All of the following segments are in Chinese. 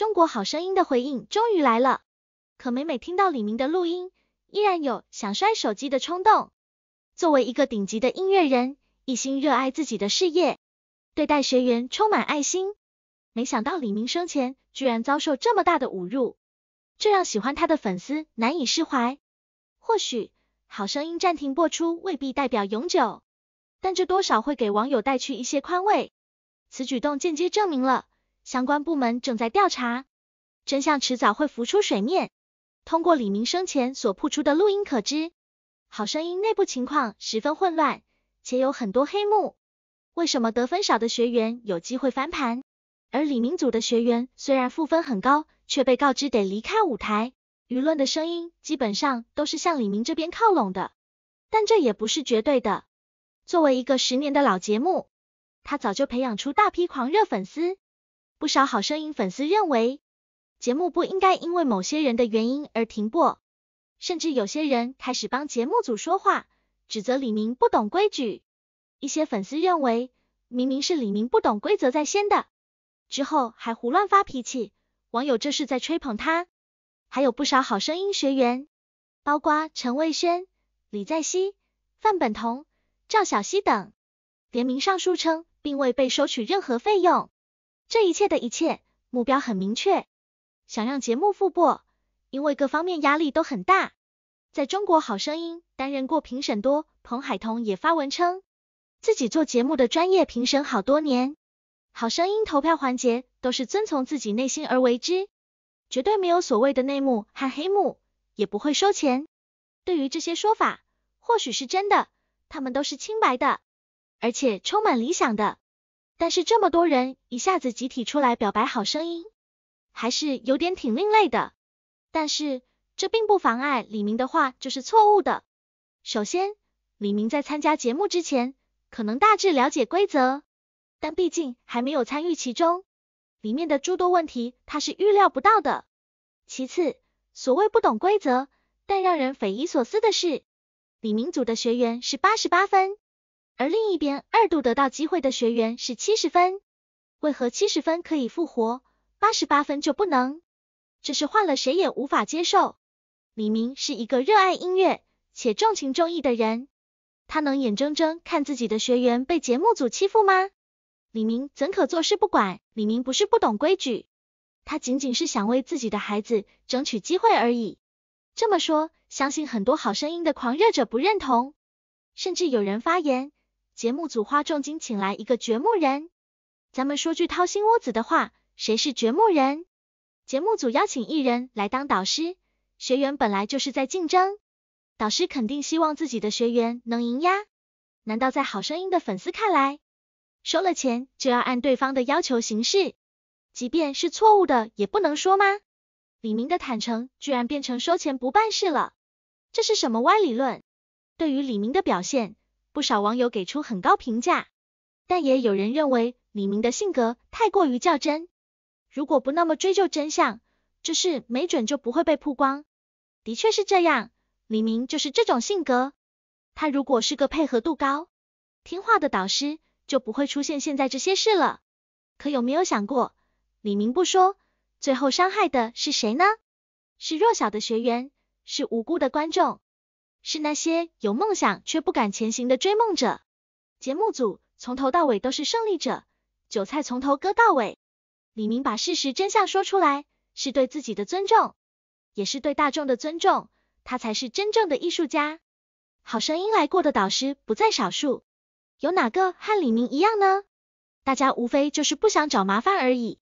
中国好声音的回应终于来了，可每每听到李明的录音，依然有想摔手机的冲动。作为一个顶级的音乐人，一心热爱自己的事业，对待学员充满爱心，没想到李明生前居然遭受这么大的侮辱，这让喜欢他的粉丝难以释怀。或许好声音暂停播出未必代表永久，但这多少会给网友带去一些宽慰。此举动间接证明了。相关部门正在调查，真相迟早会浮出水面。通过李明生前所曝出的录音可知，好声音内部情况十分混乱，且有很多黑幕。为什么得分少的学员有机会翻盘，而李明组的学员虽然负分很高，却被告知得离开舞台？舆论的声音基本上都是向李明这边靠拢的，但这也不是绝对的。作为一个十年的老节目，他早就培养出大批狂热粉丝。不少好声音粉丝认为，节目不应该因为某些人的原因而停播，甚至有些人开始帮节目组说话，指责李明不懂规矩。一些粉丝认为，明明是李明不懂规则在先的，之后还胡乱发脾气，网友这是在吹捧他。还有不少好声音学员，包括陈卫轩、李在熙、范本彤、赵小西等，联名上书称，并未被收取任何费用。这一切的一切，目标很明确，想让节目复播，因为各方面压力都很大。在中国好声音担任过评审多，彭海彤也发文称，自己做节目的专业评审好多年，好声音投票环节都是遵从自己内心而为之，绝对没有所谓的内幕和黑幕，也不会收钱。对于这些说法，或许是真的，他们都是清白的，而且充满理想的。但是这么多人一下子集体出来表白，好声音还是有点挺另类的。但是这并不妨碍李明的话就是错误的。首先，李明在参加节目之前，可能大致了解规则，但毕竟还没有参与其中，里面的诸多问题他是预料不到的。其次，所谓不懂规则，但让人匪夷所思的是，李明组的学员是八十八分。而另一边，二度得到机会的学员是七十分，为何七十分可以复活，八十八分就不能？这是换了谁也无法接受。李明是一个热爱音乐且重情重义的人，他能眼睁睁看自己的学员被节目组欺负吗？李明怎可坐视不管？李明不是不懂规矩，他仅仅是想为自己的孩子争取机会而已。这么说，相信很多好声音的狂热者不认同，甚至有人发言。节目组花重金请来一个掘墓人，咱们说句掏心窝子的话，谁是掘墓人？节目组邀请艺人来当导师，学员本来就是在竞争，导师肯定希望自己的学员能赢呀。难道在好声音的粉丝看来，收了钱就要按对方的要求行事，即便是错误的也不能说吗？李明的坦诚居然变成收钱不办事了，这是什么歪理论？对于李明的表现。不少网友给出很高评价，但也有人认为李明的性格太过于较真，如果不那么追究真相，这事没准就不会被曝光。的确是这样，李明就是这种性格，他如果是个配合度高、听话的导师，就不会出现现在这些事了。可有没有想过，李明不说，最后伤害的是谁呢？是弱小的学员，是无辜的观众。是那些有梦想却不敢前行的追梦者。节目组从头到尾都是胜利者，韭菜从头割到尾。李明把事实真相说出来，是对自己的尊重，也是对大众的尊重。他才是真正的艺术家。好声音来过的导师不在少数，有哪个和李明一样呢？大家无非就是不想找麻烦而已。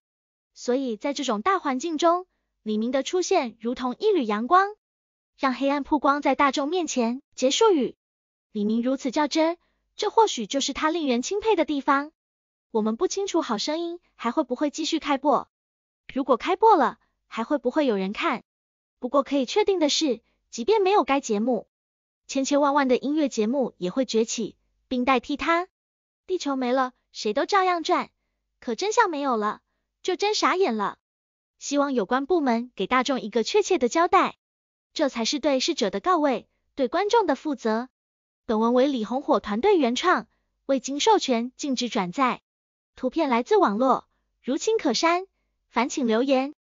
所以在这种大环境中，李明的出现如同一缕阳光。让黑暗曝光在大众面前。结束语，李明如此较真，这或许就是他令人钦佩的地方。我们不清楚好声音还会不会继续开播，如果开播了，还会不会有人看？不过可以确定的是，即便没有该节目，千千万万的音乐节目也会崛起，并代替它。地球没了，谁都照样转，可真相没有了，就真傻眼了。希望有关部门给大众一个确切的交代。这才是对逝者的告慰，对观众的负责。本文为李红火团队原创，未经授权禁止转载。图片来自网络，如亲可删，烦请留言。